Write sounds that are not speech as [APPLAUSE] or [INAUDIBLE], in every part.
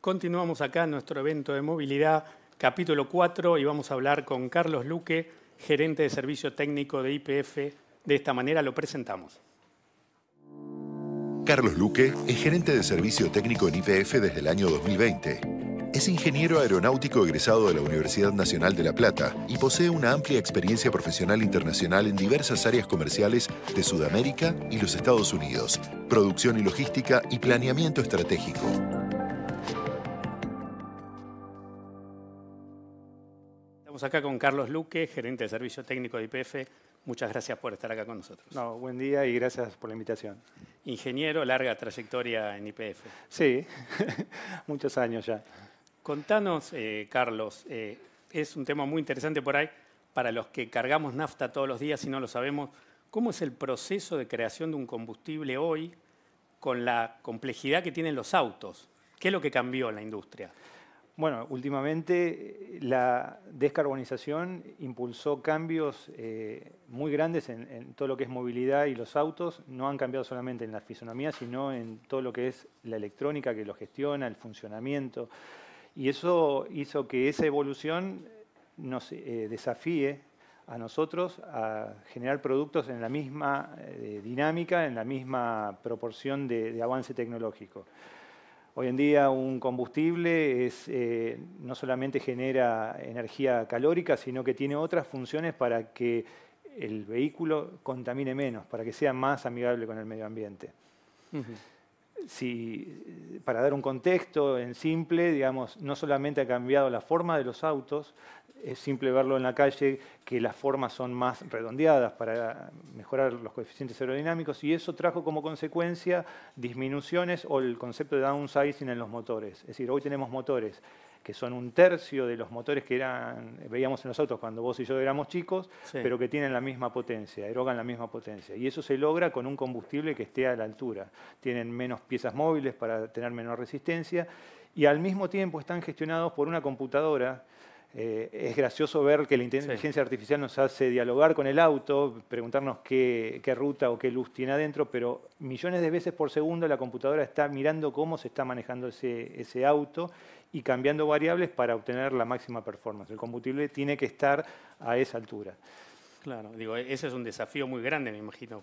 Continuamos acá en nuestro evento de movilidad, capítulo 4, y vamos a hablar con Carlos Luque, gerente de servicio técnico de IPF. De esta manera lo presentamos. Carlos Luque es gerente de servicio técnico en IPF desde el año 2020. Es ingeniero aeronáutico egresado de la Universidad Nacional de La Plata y posee una amplia experiencia profesional internacional en diversas áreas comerciales de Sudamérica y los Estados Unidos, producción y logística y planeamiento estratégico. Estamos acá con Carlos Luque, gerente de servicio técnico de IPF. Muchas gracias por estar acá con nosotros. No, buen día y gracias por la invitación. Ingeniero, larga trayectoria en IPF. Sí, [LAUGHS] muchos años ya. Contanos, eh, Carlos, eh, es un tema muy interesante por ahí para los que cargamos nafta todos los días y no lo sabemos. ¿Cómo es el proceso de creación de un combustible hoy con la complejidad que tienen los autos? ¿Qué es lo que cambió en la industria? Bueno, últimamente eh, la descarbonización impulsó cambios eh, muy grandes en, todo lo que es movilidad y los autos. No han cambiado solamente en la fisonomía, sino en todo lo que es la electrónica que lo gestiona, el funcionamiento. Y eso hizo que esa evolución nos eh, desafíe a nosotros a generar productos en la misma dinámica, en la misma proporción de avance tecnológico. Hoy en día un combustible es, eh, no solamente genera energía calórica, sino que tiene otras funciones para que el vehículo contamine menos, para que sea más amigable con el medio ambiente. si, para dar un contexto en simple, digamos, no solamente ha cambiado la forma de los autos, es simple verlo en la calle, que las formas son más redondeadas para mejorar los coeficientes aerodinámicos y eso trajo como consecuencia disminuciones o el concepto de downsizing en los motores. Es decir, hoy tenemos motores que son un tercio de los motores que eran, veíamos en cuando vos y yo éramos chicos, pero que tienen la misma potencia, erogan la misma potencia. Y eso se logra con un combustible que esté a la altura. Tienen menos piezas móviles para tener menor resistencia y al mismo tiempo están gestionados por una computadora eh, es gracioso ver que la inteligencia artificial nos hace dialogar con el auto, preguntarnos qué, ruta o qué luz tiene adentro, pero millones de veces por segundo la computadora está mirando cómo se está manejando ese, auto y cambiando variables para obtener la máxima performance. El combustible tiene que estar a esa altura. Claro, digo, e-, ese es un desafío muy grande, me imagino,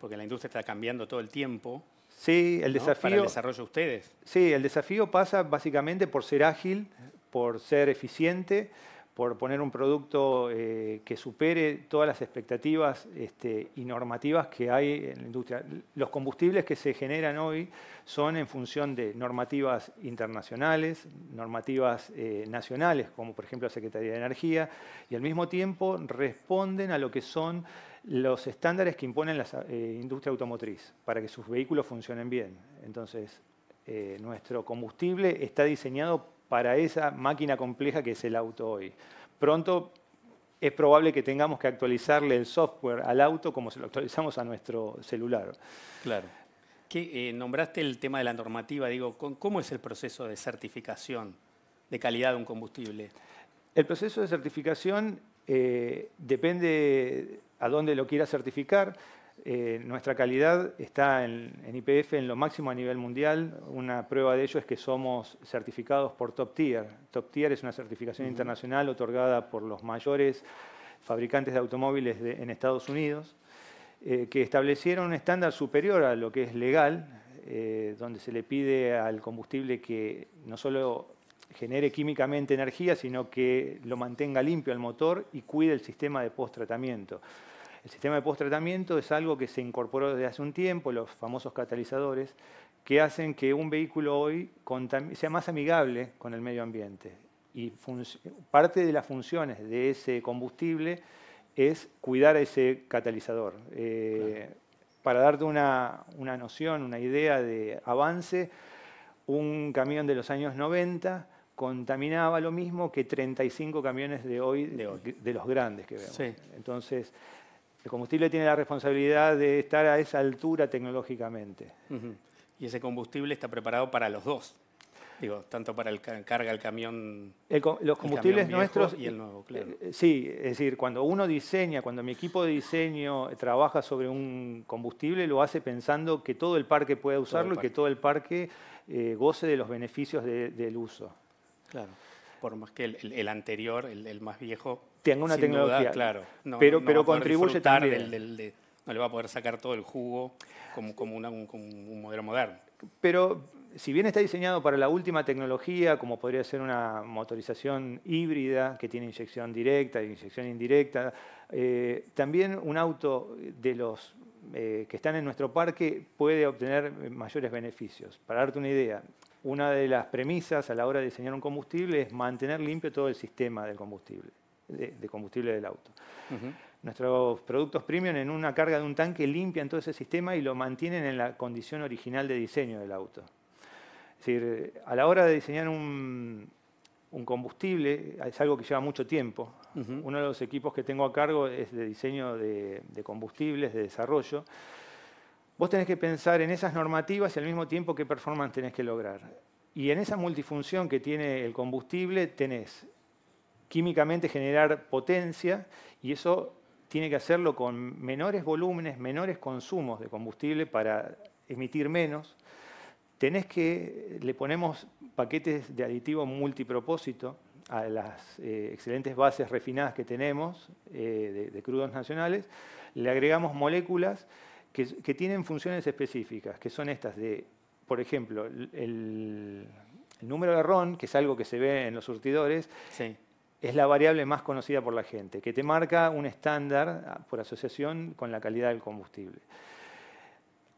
porque la industria está cambiando todo el tiempo. Sí, el desafío. Para el desarrollo de ustedes. Sí, el desafío pasa básicamente por ser ágil, por ser eficiente, por poner un producto eh, que supere todas las expectativas este, y normativas que hay en la industria. Los combustibles que se generan hoy son en función de normativas internacionales, normativas eh, nacionales, como por ejemplo la Secretaría de Energía, y al mismo tiempo responden a lo que son los estándares que imponen la eh, industria automotriz para que sus vehículos funcionen bien. Entonces, nuestro combustible está diseñado para esa máquina compleja que es el auto hoy. Pronto es probable que tengamos que actualizarle el software al auto como se lo actualizamos a nuestro celular. Claro. Eh, nombraste el tema de la normativa, digo, ¿cómo es el proceso de certificación de calidad de un combustible? El proceso de certificación eh, depende a dónde lo quieras certificar. Eh, nuestra calidad está en IPF en, lo máximo a nivel mundial. Una prueba de ello es que somos certificados por Top Tier. Top Tier es una certificación internacional otorgada por los mayores fabricantes de automóviles en Estados Unidos, eh, que establecieron un estándar superior a lo que es legal, eh, donde se le pide al combustible que no solo genere químicamente energía, sino que lo mantenga limpio al motor y cuide el sistema de post-tratamiento. El sistema de post-tratamiento es algo que se incorporó desde hace un tiempo, los famosos catalizadores, que hacen que un vehículo hoy sea más amigable con el medio ambiente. Y parte de las funciones de ese combustible es cuidar ese catalizador. Eh, para darte una, noción, una idea de avance, un camión de los años 90 contaminaba lo mismo que 35 camiones de hoy, de, los grandes que vemos. Entonces, el combustible tiene la responsabilidad de estar a esa altura tecnológicamente. Y ese combustible está preparado para los dos. Digo, tanto para el carga el camión. los combustibles nuestros. Y el nuevo, claro. Eh, sí, es decir, cuando uno diseña, cuando mi equipo de diseño trabaja sobre un combustible, lo hace pensando que todo el parque pueda usarlo y que todo el parque eh, goce de los beneficios del uso. Claro. Por más que el anterior, el, más viejo, tenga una tecnología. claro. pero pero contribuye también. no le va a poder sacar todo el jugo como, un, modelo moderno. Pero si bien está diseñado para la última tecnología, como podría ser una motorización híbrida que tiene inyección directa, inyección indirecta, eh, también un auto de los eh, que están en nuestro parque puede obtener mayores beneficios. Para darte una idea, una de las premisas a la hora de diseñar un combustible es mantener limpio todo el sistema del combustible de, combustible del auto. Nuestros productos premium en una carga de un tanque limpian todo ese sistema y lo mantienen en la condición original de diseño del auto. Es decir, a la hora de diseñar un, combustible es algo que lleva mucho tiempo. Uno de los equipos que tengo a cargo es de diseño de, de, combustibles, de desarrollo. Vos tenés que pensar en esas normativas y al mismo tiempo qué performance tenés que lograr. Y en esa multifunción que tiene el combustible tenés químicamente generar potencia y eso tiene que hacerlo con menores volúmenes, menores consumos de combustible para emitir menos. Tenés que, le ponemos paquetes de aditivo multipropósito a las eh, excelentes bases refinadas que tenemos eh, de, crudos nacionales, le agregamos moléculas que, tienen funciones específicas, que son estas de, por ejemplo, el, número de ron, que es algo que se ve en los surtidores, es la variable más conocida por la gente, que te marca un estándar ah, por asociación con la calidad del combustible.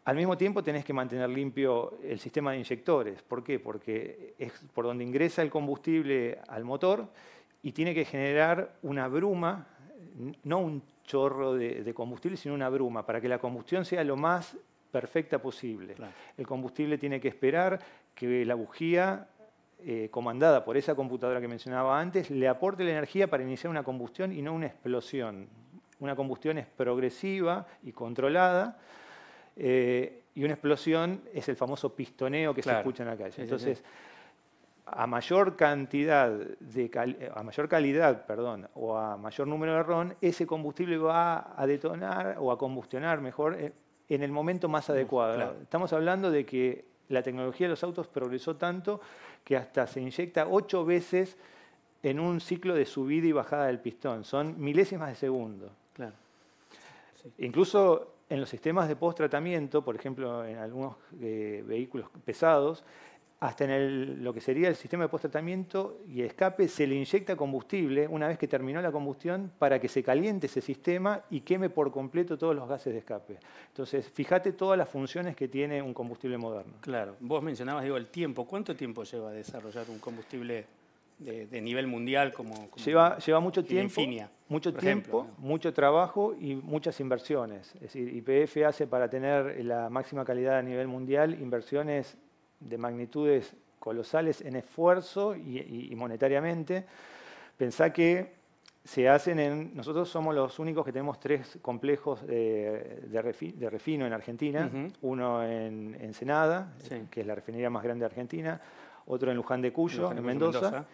Al mismo tiempo tenés que mantener limpio el sistema de inyectores. ¿Por qué? Porque es por donde ingresa el combustible al motor y tiene que generar una bruma, no un chorro de, combustible, sino una bruma, para que la combustión sea lo más perfecta posible. El combustible tiene que esperar que la bujía eh, comandada por esa computadora que mencionaba antes, le aporte la energía para iniciar una combustión y no una explosión. Una combustión es progresiva y controlada. Eh, y una explosión es el famoso pistoneo que se escucha en la calle. Entonces, a mayor cantidad de eh, a mayor calidad, perdón, o a mayor número de ron, ese combustible va a detonar o a combustionar mejor en el momento más adecuado. Estamos hablando de que la tecnología de los autos progresó tanto que hasta se inyecta ocho veces en un ciclo de subida y bajada del pistón. Son milésimas de segundo. Incluso en los sistemas de post-tratamiento, por ejemplo, en algunos eh, vehículos pesados, hasta en lo que sería el sistema de post-tratamiento y escape, se le inyecta combustible una vez que terminó la combustión para que se caliente ese sistema y queme por completo todos los gases de escape. Entonces, fíjate todas las funciones que tiene un combustible moderno. Claro, vos mencionabas, el tiempo. ¿Cuánto tiempo lleva desarrollar un combustible de, nivel mundial como, lleva, mucho tiempo, mucho tiempo, mucho trabajo y muchas inversiones. Es decir, IPF hace para tener la máxima calidad a nivel mundial inversiones de magnitudes colosales en esfuerzo y, monetariamente. Pensá que se hacen en... Nosotros somos los únicos que tenemos tres complejos de, de, refino en Argentina. Uno en Ensenada, que es la refinería más grande de Argentina. Otro en Luján de Cuyo, en Mendoza.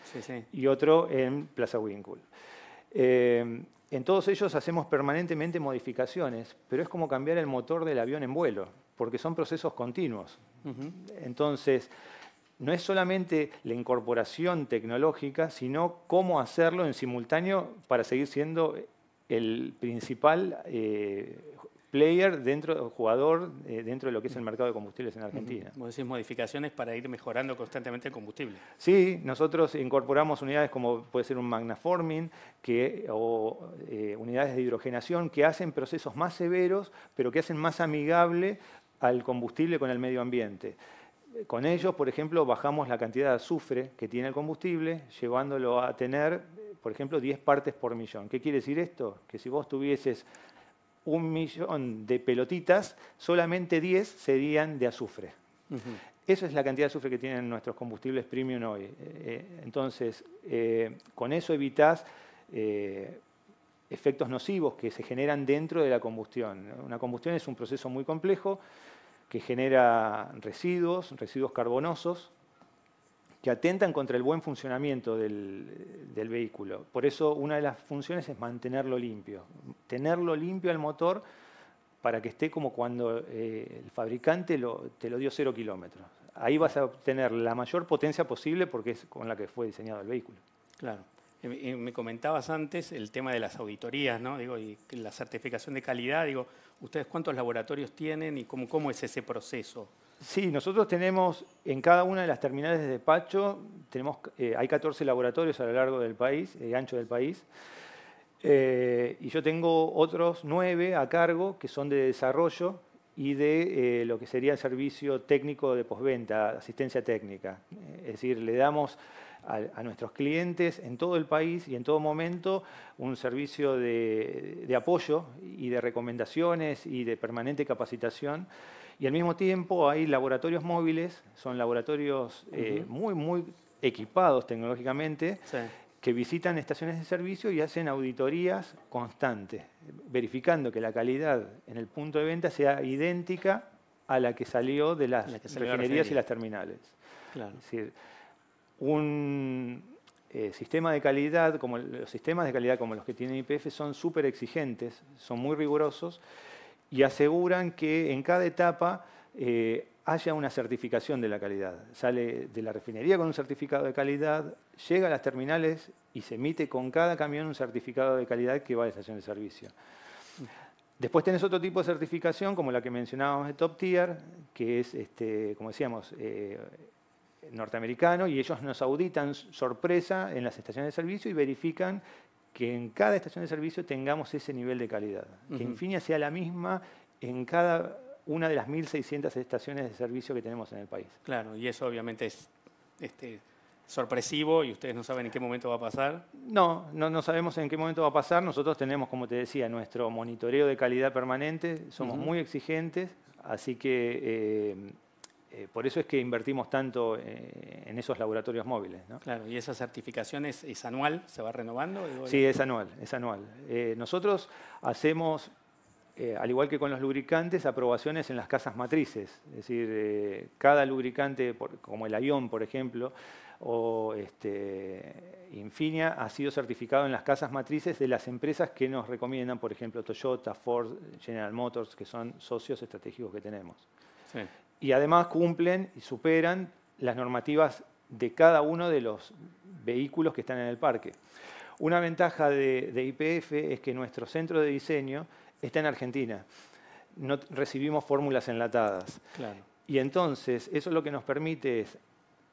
Y otro en Plaza Wincul. Eh, en todos ellos hacemos permanentemente modificaciones, pero es como cambiar el motor del avión en vuelo, porque son procesos continuos. Entonces, no es solamente la incorporación tecnológica, sino cómo hacerlo en simultáneo para seguir siendo el principal eh, player dentro, jugador eh, dentro de lo que es el mercado de combustibles en Argentina. Vos decís modificaciones para ir mejorando constantemente el combustible. Sí, nosotros incorporamos unidades como puede ser un magnaforming que, o eh, unidades de hidrogenación que hacen procesos más severos, pero que hacen más amigable al combustible con el medio ambiente. Con ellos, por ejemplo, bajamos la cantidad de azufre que tiene el combustible, llevándolo a tener, por ejemplo, 10 partes por millón. ¿Qué quiere decir esto? Que si vos tuvieses un millón de pelotitas, solamente 10 serían de azufre. Esa es la cantidad de azufre que tienen nuestros combustibles premium hoy. Eh, eh, entonces, eh, con eso evitas efectos nocivos que se generan dentro de la combustión. Una combustión es un proceso muy complejo que genera residuos, residuos carbonosos, que atentan contra el buen funcionamiento del, vehículo. Por eso una de las funciones es mantenerlo limpio, tenerlo limpio el motor para que esté como cuando eh, el fabricante te lo dio cero kilómetros. Ahí vas a obtener la mayor potencia posible porque es con la que fue diseñado el vehículo. Claro me comentabas antes el tema de las auditorías, Digo, y la certificación de calidad, digo, ¿ustedes cuántos laboratorios tienen y cómo, es ese proceso? Sí, nosotros tenemos en cada una de las terminales de despacho, tenemos, eh, hay 14 laboratorios a lo largo del país, eh, ancho del país, eh, y yo tengo otros nueve a cargo que son de desarrollo, y de eh, lo que sería el servicio técnico de posventa, asistencia técnica. Es decir, le damos a, nuestros clientes en todo el país y en todo momento un servicio de, apoyo y de recomendaciones y de permanente capacitación. Y al mismo tiempo hay laboratorios móviles, son laboratorios eh, muy, muy equipados tecnológicamente, sí que visitan estaciones de servicio y hacen auditorías constantes, verificando que la calidad en el punto de venta sea idéntica a la que salió de las refinerías y las terminales. Es decir, un eh, sistema de calidad, como los sistemas de calidad como los que tiene IPF, son súper exigentes, son muy rigurosos y aseguran que en cada etapa eh, haya una certificación de la calidad. Sale de la refinería con un certificado de calidad, llega a las terminales y se emite con cada camión un certificado de calidad que va a la estación de servicio. Después tenés otro tipo de certificación, como la que mencionábamos de Top Tier, que es, este, como decíamos, eh, norteamericano, y ellos nos auditan sorpresa en las estaciones de servicio y verifican que en cada estación de servicio tengamos ese nivel de calidad, que en sea la misma en cada una de las 1.600 estaciones de servicio que tenemos en el país. Claro, y eso obviamente es este, sorpresivo y ustedes no saben en qué momento va a pasar. No, no, sabemos en qué momento va a pasar. Nosotros tenemos, como te decía, nuestro monitoreo de calidad permanente, somos muy exigentes, así que eh, eh, por eso es que invertimos tanto eh, en esos laboratorios móviles. Claro, y esa certificación es, es anual, se va renovando. Sí, es anual, es anual. nosotros hacemos eh, al igual que con los lubricantes, aprobaciones en las casas matrices. Es decir, eh, cada lubricante, como el Ion, por ejemplo, o este, Infinia, ha sido certificado en las casas matrices de las empresas que nos recomiendan, por ejemplo, Toyota, Ford, General Motors, que son socios estratégicos que tenemos. Y además cumplen y superan las normativas de cada uno de los vehículos que están en el parque. Una ventaja de IPF es que nuestro centro de diseño está en Argentina. No recibimos fórmulas enlatadas. Y entonces, eso lo que nos permite es,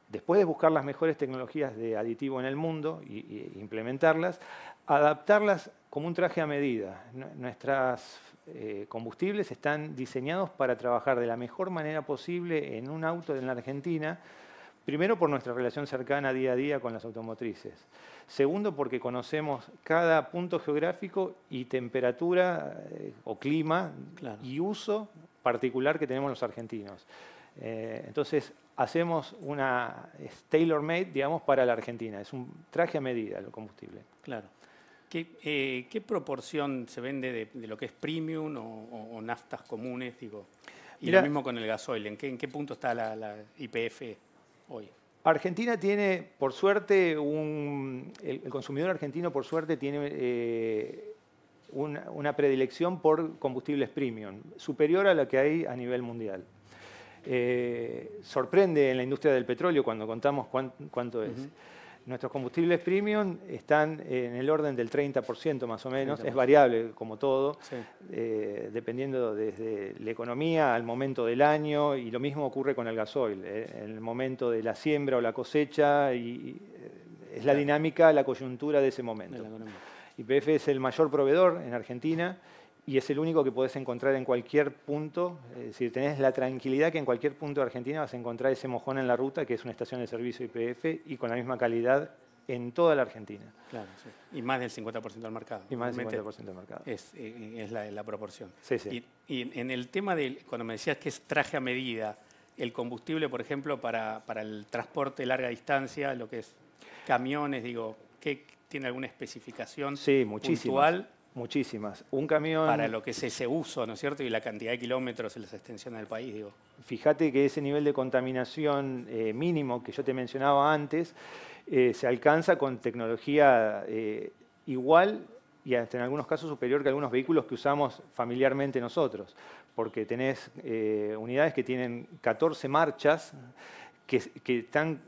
después de buscar las mejores tecnologías de aditivo en el mundo e implementarlas, adaptarlas como un traje a medida. Nuestras eh, combustibles están diseñados para trabajar de la mejor manera posible en un auto en la Argentina, primero por nuestra relación cercana día a día con las automotrices. Segundo, porque conocemos cada punto geográfico y temperatura eh, o clima y uso particular que tenemos los argentinos. Eh, entonces, hacemos una tailor-made, digamos, para la Argentina. Es un traje a medida el combustible. Claro. Eh, ¿Qué, proporción se vende de, lo que es premium o, naftas comunes? Digo? Y lo mismo con el gasoil. ¿En qué, en qué punto está la IPF hoy? Argentina tiene, por suerte, el, consumidor argentino, por suerte, tiene eh, una, predilección por combustibles premium, superior a la que hay a nivel mundial. Eh, sorprende en la industria del petróleo cuando contamos cuánto es. Nuestros combustibles premium están en el orden del 30% más o menos, es variable como todo, eh, dependiendo desde la economía al momento del año y lo mismo ocurre con el gasoil, eh. en el momento de la siembra o la cosecha, y, eh, es la dinámica, la coyuntura de ese momento. YPF es el mayor proveedor en Argentina y es el único que podés encontrar en cualquier punto. Eh, si decir, tenés la tranquilidad que en cualquier punto de Argentina vas a encontrar ese mojón en la ruta, que es una estación de servicio IPF y con la misma calidad en toda la Argentina. Claro, Y más del 50% del mercado. Y más del 50% del mercado. Es, eh, la, proporción. Sí, sí. Y, en el tema de, cuando me decías que es traje a medida, el combustible, por ejemplo, para, el transporte de larga distancia, lo que es camiones, digo, ¿qué, ¿tiene alguna especificación sí, muchísimo. Muchísimas. Un camión... Para lo que es ese uso, ¿no es cierto? Y la cantidad de kilómetros en las extensiones del país, digo. Fíjate que ese nivel de contaminación eh, mínimo que yo te mencionaba antes eh, se alcanza con tecnología eh, igual y hasta en algunos casos superior que algunos vehículos que usamos familiarmente nosotros, porque tenés unidades que tienen 14 marchas que están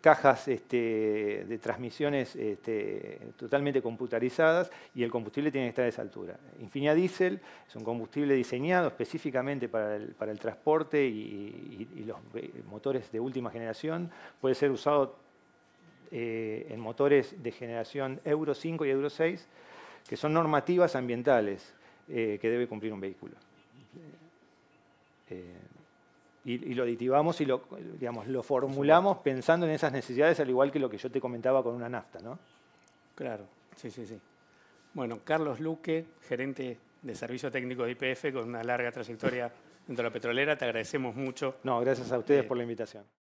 cajas este, de transmisiones este, totalmente computarizadas y el combustible tiene que estar a esa altura. Infinia Diesel es un combustible diseñado específicamente para el, transporte y, los eh, motores de última generación. Puede ser usado eh, en motores de generación Euro 5 y Euro 6, que son normativas ambientales eh, que debe cumplir un vehículo y, lo aditivamos y lo, digamos, lo formulamos pensando en esas necesidades, al igual que lo que yo te comentaba con una nafta, ¿no? Claro, sí, sí, sí. Bueno, Carlos Luque, gerente de servicio técnico de IPF con una larga trayectoria dentro de la petrolera, te agradecemos mucho. No, gracias a ustedes eh, por la invitación.